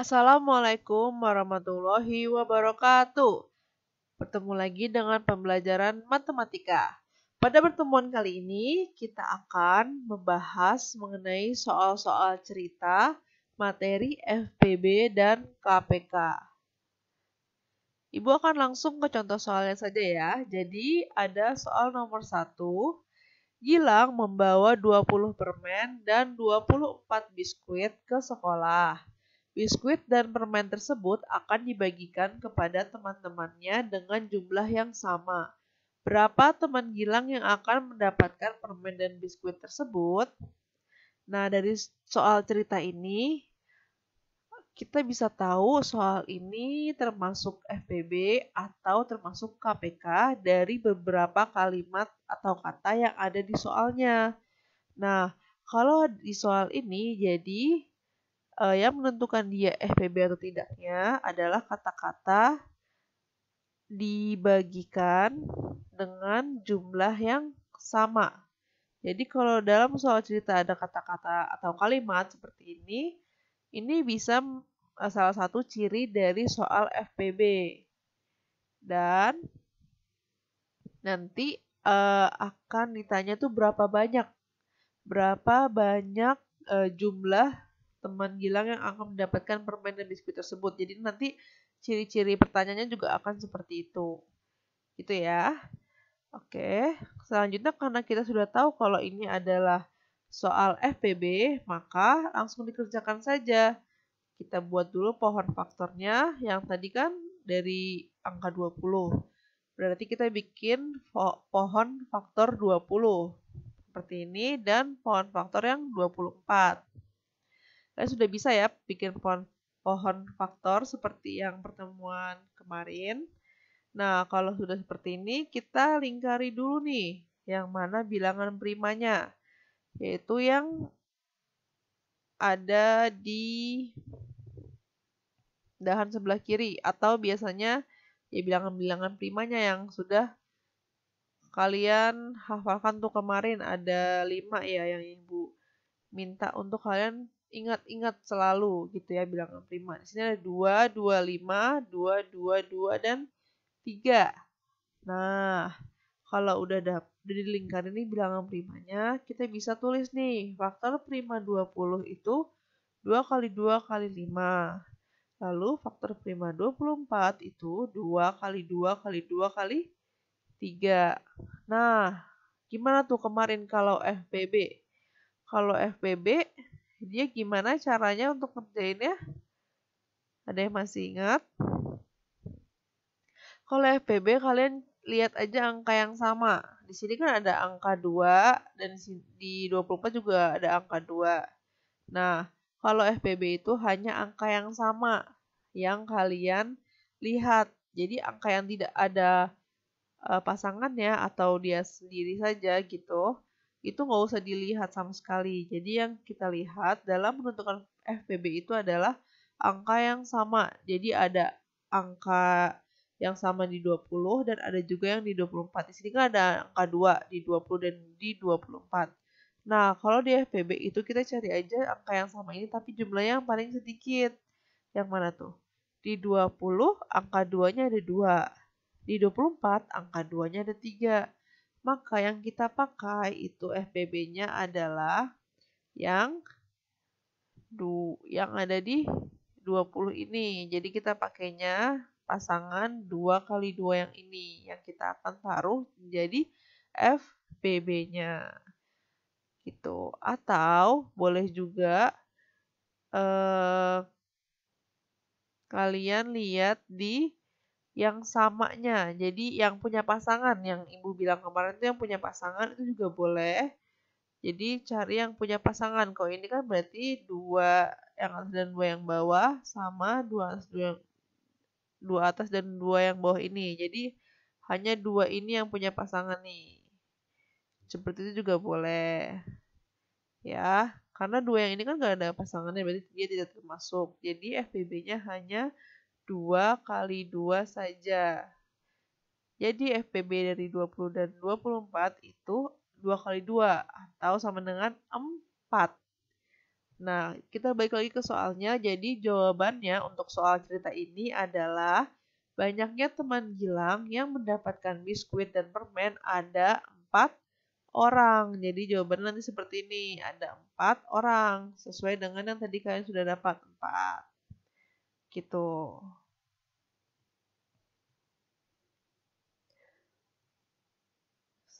Assalamualaikum warahmatullahi wabarakatuh. Bertemu lagi dengan pembelajaran matematika. Pada pertemuan kali ini, kita akan membahas mengenai soal-soal cerita, materi FPB, dan KPK. Ibu akan langsung ke contoh soalnya saja ya. Jadi, ada soal nomor satu. Gilang membawa 20 permen dan 24 biskuit ke sekolah Biskuit dan permen tersebut akan dibagikan kepada teman-temannya dengan jumlah yang sama. Berapa teman Gilang yang akan mendapatkan permen dan biskuit tersebut? Nah, dari soal cerita ini, kita bisa tahu soal ini termasuk FPB atau termasuk KPK dari beberapa kalimat atau kata yang ada di soalnya. Nah, kalau di soal ini jadi uh, yang menentukan dia FPB atau tidaknya adalah kata-kata dibagikan dengan jumlah yang sama. Jadi kalau dalam soal cerita ada kata-kata atau kalimat seperti ini, ini bisa eh, salah satu ciri dari soal FPB. Dan nanti uh, akan ditanya tuh berapa banyak, berapa banyak uh, jumlah teman Gilang yang akan mendapatkan permen dan biskuit tersebut. Jadi nanti ciri-ciri pertanyaannya juga akan seperti itu. Gitu ya. Oke, selanjutnya karena kita sudah tahu kalau ini adalah soal FPB, maka langsung dikerjakan saja. Kita buat dulu pohon faktornya yang tadi kan dari angka 20. Berarti kita bikin pohon faktor 20 seperti ini dan pohon faktor yang 24. Kalian sudah bisa ya bikin pohon, pohon faktor seperti yang pertemuan kemarin. Nah, kalau sudah seperti ini, kita lingkari dulu nih yang mana bilangan primanya, yaitu yang ada di dahan sebelah kiri atau biasanya ya bilangan-bilangan primanya yang sudah kalian hafalkan tuh kemarin ada lima ya yang Ibu minta untuk kalian ingat-ingat selalu gitu ya bilangan prima. Di sini ada 2, 2, 5, 2, 2, 2 dan 3. Nah, kalau udah ada di lingkar ini bilangan primanya, kita bisa tulis nih, faktor prima 20 itu 2 kali 2 kali 5. Lalu faktor prima 24 itu 2 kali 2 kali 2 kali 3. Nah, gimana tuh kemarin kalau FPB? Kalau FPB dia gimana caranya untuk ngerjainnya? Ada yang masih ingat? Kalau FPB kalian lihat aja angka yang sama. Di sini kan ada angka 2 dan di 24 juga ada angka 2. Nah, kalau FPB itu hanya angka yang sama yang kalian lihat. Jadi angka yang tidak ada pasangan eh, pasangannya atau dia sendiri saja gitu itu nggak usah dilihat sama sekali. Jadi yang kita lihat dalam menentukan FPB itu adalah angka yang sama. Jadi ada angka yang sama di 20 dan ada juga yang di 24. Di sini kan ada angka 2 di 20 dan di 24. Nah, kalau di FPB itu kita cari aja angka yang sama ini tapi jumlahnya yang paling sedikit. Yang mana tuh? Di 20 angka 2-nya ada 2. Di 24 angka 2-nya ada 3 maka yang kita pakai itu FPB-nya adalah yang du yang ada di 20 ini. Jadi kita pakainya pasangan 2 kali 2 yang ini yang kita akan taruh menjadi FPB-nya. Gitu. Atau boleh juga eh, kalian lihat di yang samanya. Jadi yang punya pasangan, yang ibu bilang kemarin itu yang punya pasangan itu juga boleh. Jadi cari yang punya pasangan. Kalau ini kan berarti dua yang atas dan dua yang bawah sama dua atas dua yang dua atas dan dua yang bawah ini. Jadi hanya dua ini yang punya pasangan nih. Seperti itu juga boleh. Ya, karena dua yang ini kan gak ada pasangannya berarti dia tidak termasuk. Jadi fbb nya hanya 2 kali 2 saja. Jadi FPB dari 20 dan 24 itu 2 kali 2 atau sama dengan 4. Nah, kita balik lagi ke soalnya. Jadi jawabannya untuk soal cerita ini adalah banyaknya teman Gilang yang mendapatkan biskuit dan permen ada 4 orang. Jadi jawabannya nanti seperti ini, ada 4 orang sesuai dengan yang tadi kalian sudah dapat 4. Gitu.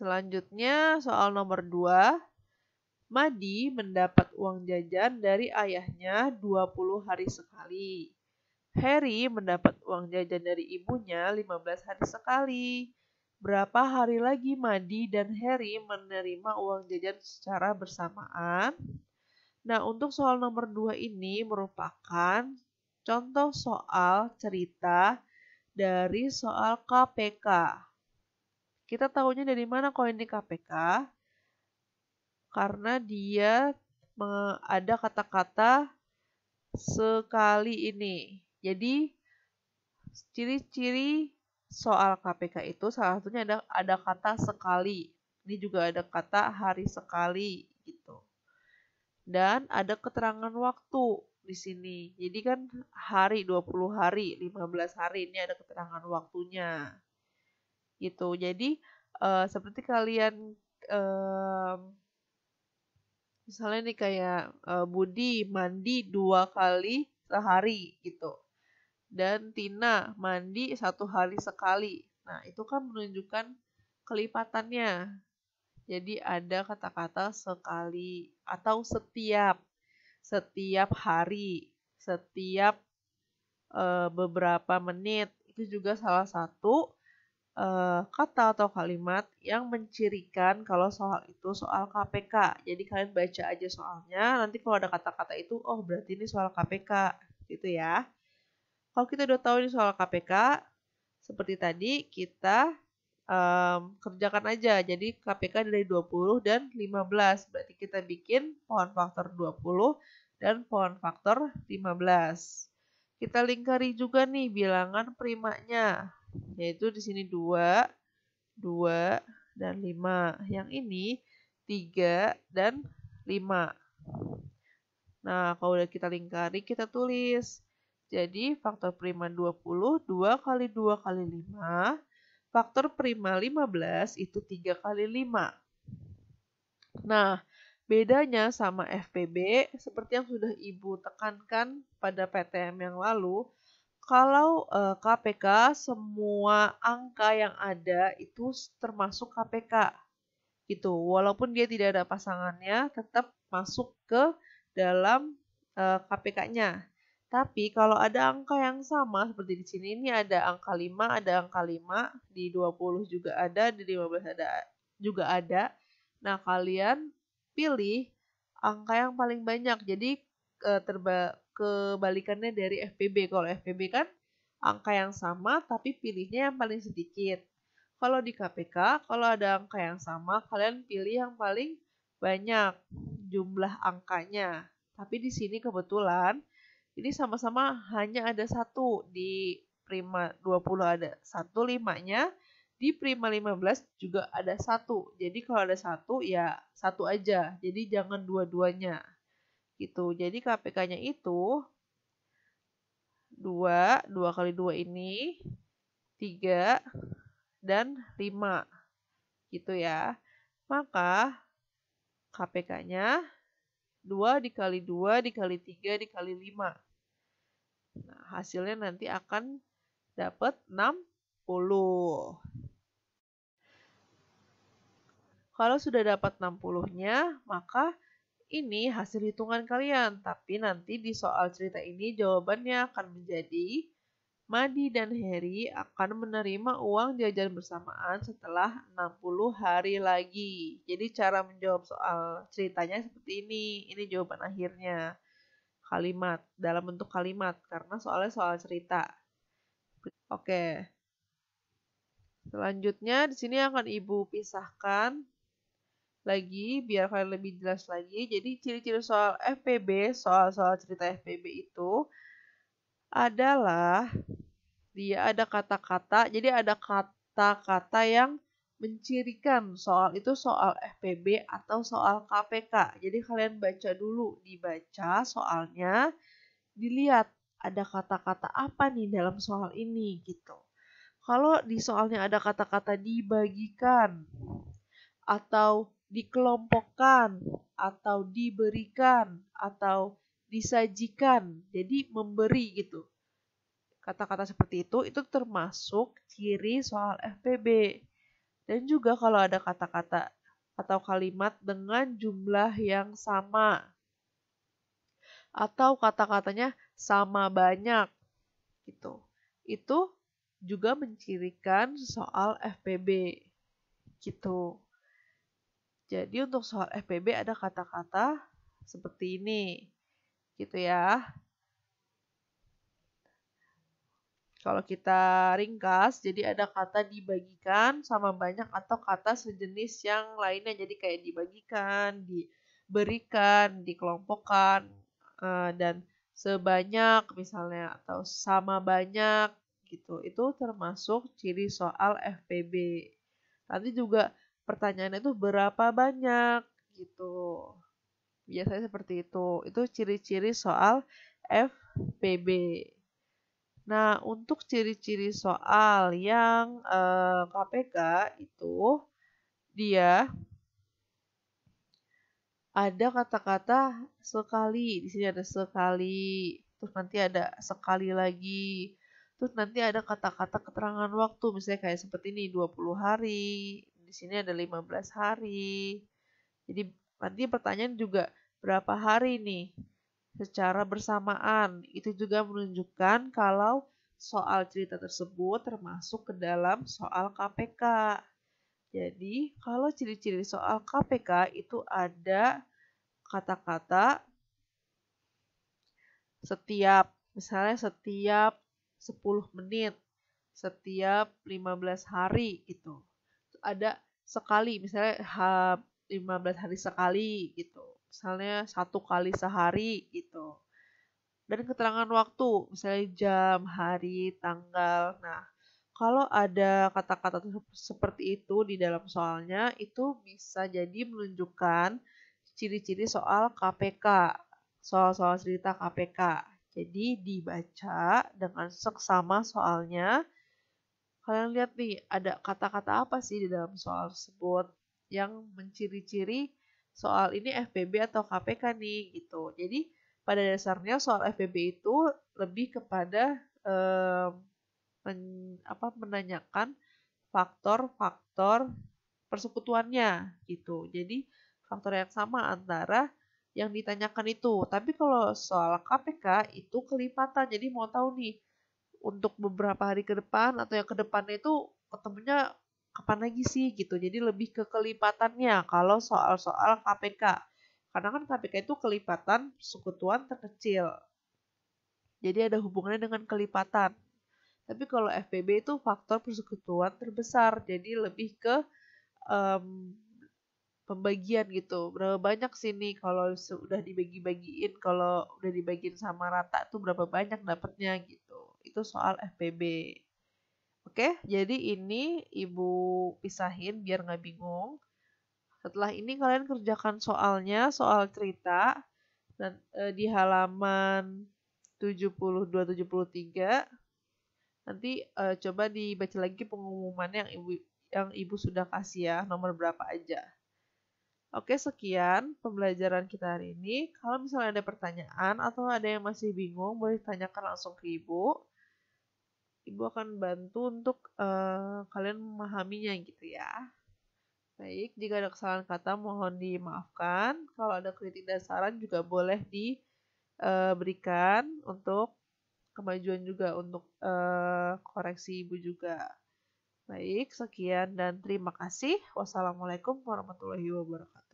Selanjutnya soal nomor 2. Madi mendapat uang jajan dari ayahnya 20 hari sekali. Harry mendapat uang jajan dari ibunya 15 hari sekali. Berapa hari lagi Madi dan Harry menerima uang jajan secara bersamaan? Nah, untuk soal nomor 2 ini merupakan contoh soal cerita dari soal KPK kita tahunya dari mana koin ini KPK? Karena dia ada kata-kata sekali ini. Jadi ciri-ciri soal KPK itu salah satunya ada ada kata sekali. Ini juga ada kata hari sekali gitu. Dan ada keterangan waktu di sini. Jadi kan hari 20 hari, 15 hari ini ada keterangan waktunya gitu. Jadi uh, seperti kalian uh, misalnya nih kayak uh, Budi mandi dua kali sehari gitu dan Tina mandi satu hari sekali. Nah itu kan menunjukkan kelipatannya. Jadi ada kata-kata sekali atau setiap, setiap hari, setiap e, beberapa menit itu juga salah satu Eh, kata atau kalimat yang mencirikan kalau soal itu soal KPK. Jadi kalian baca aja soalnya, nanti kalau ada kata-kata itu, oh berarti ini soal KPK, gitu ya. Kalau kita udah tahu ini soal KPK, seperti tadi kita um, kerjakan aja. Jadi KPK dari 20 dan 15. Berarti kita bikin pohon faktor 20 dan pohon faktor 15. Kita lingkari juga nih bilangan primanya yaitu di sini 2, 2 dan 5. Yang ini 3 dan 5. Nah, kalau udah kita lingkari kita tulis. Jadi faktor prima 20 2 kali 2 kali 5 faktor prima 15 itu 3 kali 5. Nah, bedanya sama FPB, seperti yang sudah Ibu tekankan pada PTM yang lalu, kalau uh, eh, KPK semua angka yang ada itu termasuk KPK gitu. Walaupun dia tidak ada pasangannya tetap masuk ke dalam uh, eh, KPK-nya. Tapi kalau ada angka yang sama seperti di sini ini ada angka 5, ada angka 5, di 20 juga ada, di 15 ada juga ada. Nah, kalian pilih angka yang paling banyak. Jadi uh, terba kebalikannya dari FPB. Kalau FPB kan angka yang sama tapi pilihnya yang paling sedikit. Kalau di KPK, kalau ada angka yang sama, kalian pilih yang paling banyak jumlah angkanya. Tapi di sini kebetulan ini sama-sama hanya ada satu di prima 20 ada satu limanya, di prima 15 juga ada satu. Jadi kalau ada satu ya satu aja. Jadi jangan dua-duanya gitu. Jadi KPK-nya itu 2, 2 kali 2 ini 3 dan 5 gitu ya. Maka KPK-nya 2 dikali 2 dikali 3 dikali 5. Nah, hasilnya nanti akan dapat 60. Kalau sudah dapat 60-nya, maka ini hasil hitungan kalian, tapi nanti di soal cerita ini jawabannya akan menjadi Madi dan Harry akan menerima uang jajan bersamaan setelah 60 hari lagi. Jadi cara menjawab soal ceritanya seperti ini. Ini jawaban akhirnya. Kalimat, dalam bentuk kalimat, karena soalnya soal cerita. Oke. Selanjutnya di sini akan Ibu pisahkan lagi biar kalian lebih jelas lagi. Jadi ciri-ciri soal FPB, soal-soal cerita FPB itu adalah dia ada kata-kata, jadi ada kata-kata yang mencirikan soal itu soal FPB atau soal KPK. Jadi kalian baca dulu, dibaca soalnya, dilihat ada kata-kata apa nih dalam soal ini gitu. Kalau di soalnya ada kata-kata dibagikan atau dikelompokkan atau diberikan atau disajikan. Jadi memberi gitu. Kata-kata seperti itu itu termasuk ciri soal FPB. Dan juga kalau ada kata-kata atau kalimat dengan jumlah yang sama atau kata-katanya sama banyak gitu. Itu juga mencirikan soal FPB gitu. Jadi untuk soal FPB ada kata-kata seperti ini. Gitu ya. Kalau kita ringkas, jadi ada kata dibagikan sama banyak atau kata sejenis yang lainnya. Jadi kayak dibagikan, diberikan, dikelompokkan, eh, dan sebanyak misalnya atau sama banyak gitu. Itu termasuk ciri soal FPB. Nanti juga pertanyaannya itu berapa banyak gitu. Biasanya seperti itu. Itu ciri-ciri soal FPB. Nah, untuk ciri-ciri soal yang eh, KPK itu dia ada kata-kata sekali. Di sini ada sekali, terus nanti ada sekali lagi. Terus nanti ada kata-kata keterangan waktu, misalnya kayak seperti ini 20 hari, di sini ada 15 hari. Jadi nanti pertanyaan juga berapa hari nih secara bersamaan. Itu juga menunjukkan kalau soal cerita tersebut termasuk ke dalam soal KPK. Jadi, kalau ciri-ciri soal KPK itu ada kata-kata setiap, misalnya setiap 10 menit, setiap 15 hari gitu ada sekali misalnya ha, 15 hari sekali gitu misalnya satu kali sehari gitu dan keterangan waktu misalnya jam hari tanggal nah kalau ada kata-kata seperti itu di dalam soalnya itu bisa jadi menunjukkan ciri-ciri soal KPK soal-soal cerita KPK jadi dibaca dengan seksama soalnya kalian lihat nih ada kata-kata apa sih di dalam soal tersebut yang menciri-ciri soal ini FPB atau KPK nih gitu. Jadi pada dasarnya soal FPB itu lebih kepada um, men, apa menanyakan faktor-faktor persekutuannya gitu. Jadi faktor yang sama antara yang ditanyakan itu. Tapi kalau soal KPK itu kelipatan. Jadi mau tahu nih untuk beberapa hari ke depan atau yang ke depannya itu ketemunya kapan lagi sih gitu. Jadi lebih ke kelipatannya kalau soal-soal KPK. Karena kan KPK itu kelipatan persekutuan terkecil. Jadi ada hubungannya dengan kelipatan. Tapi kalau FPB itu faktor persekutuan terbesar. Jadi lebih ke um, pembagian gitu. Berapa banyak sih nih kalau sudah dibagi-bagiin, kalau udah dibagiin sama rata tuh berapa banyak dapatnya gitu itu soal FPB. Oke, jadi ini Ibu pisahin biar nggak bingung. Setelah ini kalian kerjakan soalnya, soal cerita dan e, di halaman 72 73. Nanti e, coba dibaca lagi pengumuman yang Ibu yang Ibu sudah kasih ya, nomor berapa aja. Oke, sekian pembelajaran kita hari ini. Kalau misalnya ada pertanyaan atau ada yang masih bingung, boleh tanyakan langsung ke Ibu. Ibu akan bantu untuk uh, kalian memahaminya gitu ya. Baik, jika ada kesalahan kata mohon dimaafkan. Kalau ada kritik dan saran juga boleh diberikan eh, uh, untuk kemajuan juga untuk uh, koreksi ibu juga. Baik, sekian dan terima kasih. Wassalamualaikum warahmatullahi wabarakatuh.